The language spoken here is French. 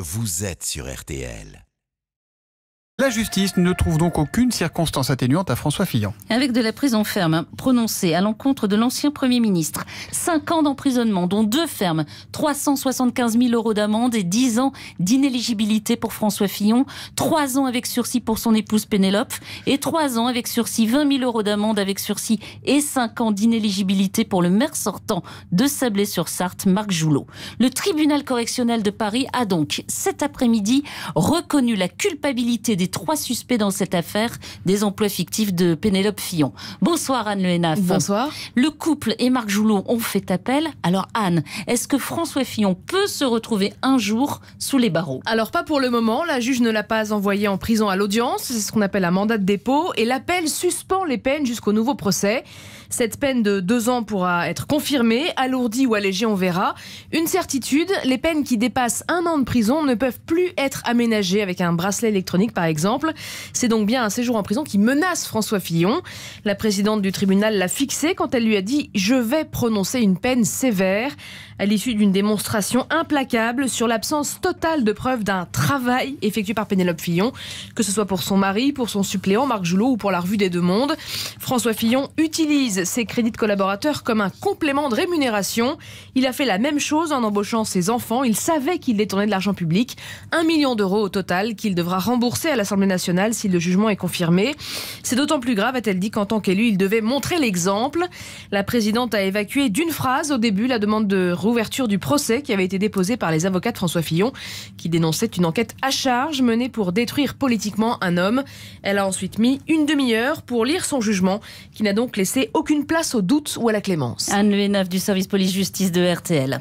Vous êtes sur RTL. La justice ne trouve donc aucune circonstance atténuante à François Fillon. Avec de la prison ferme prononcée à l'encontre de l'ancien Premier ministre. 5 ans d'emprisonnement, dont deux fermes, 375 000 euros d'amende et 10 ans d'inéligibilité pour François Fillon, 3 ans avec sursis pour son épouse Pénélope et 3 ans avec sursis, 20 000 euros d'amende avec sursis et 5 ans d'inéligibilité pour le maire sortant de Sablé-sur-Sarthe, Marc Joulot. Le tribunal correctionnel de Paris a donc, cet après-midi, reconnu la culpabilité des trois suspects dans cette affaire des emplois fictifs de Pénélope Fillon. Bonsoir Anne Lehnaf. Bonsoir. Le couple et Marc Joulot ont fait appel. Alors Anne, est-ce que François Fillon peut se retrouver un jour sous les barreaux Alors pas pour le moment, la juge ne l'a pas envoyé en prison à l'audience, c'est ce qu'on appelle un mandat de dépôt, et l'appel suspend les peines jusqu'au nouveau procès. Cette peine de deux ans pourra être confirmée, alourdie ou allégée, on verra. Une certitude, les peines qui dépassent un an de prison ne peuvent plus être aménagées avec un bracelet électronique par exemple exemple. C'est donc bien un séjour en prison qui menace François Fillon. La présidente du tribunal l'a fixé quand elle lui a dit Je vais prononcer une peine sévère à l'issue d'une démonstration implacable sur l'absence totale de preuves d'un travail effectué par Pénélope Fillon, que ce soit pour son mari, pour son suppléant Marc Joulot ou pour la revue des Deux Mondes. François Fillon utilise ses crédits de collaborateurs comme un complément de rémunération. Il a fait la même chose en embauchant ses enfants. Il savait qu'il détournait de l'argent public, un million d'euros au total qu'il devra rembourser à la nationale si le jugement est confirmé. C'est d'autant plus grave, a-t-elle dit, qu'en tant qu'élu, il devait montrer l'exemple. La présidente a évacué d'une phrase au début la demande de rouverture du procès qui avait été déposée par les avocats de François Fillon, qui dénonçait une enquête à charge menée pour détruire politiquement un homme. Elle a ensuite mis une demi-heure pour lire son jugement, qui n'a donc laissé aucune place au doute ou à la clémence. Anne du service police-justice de RTL.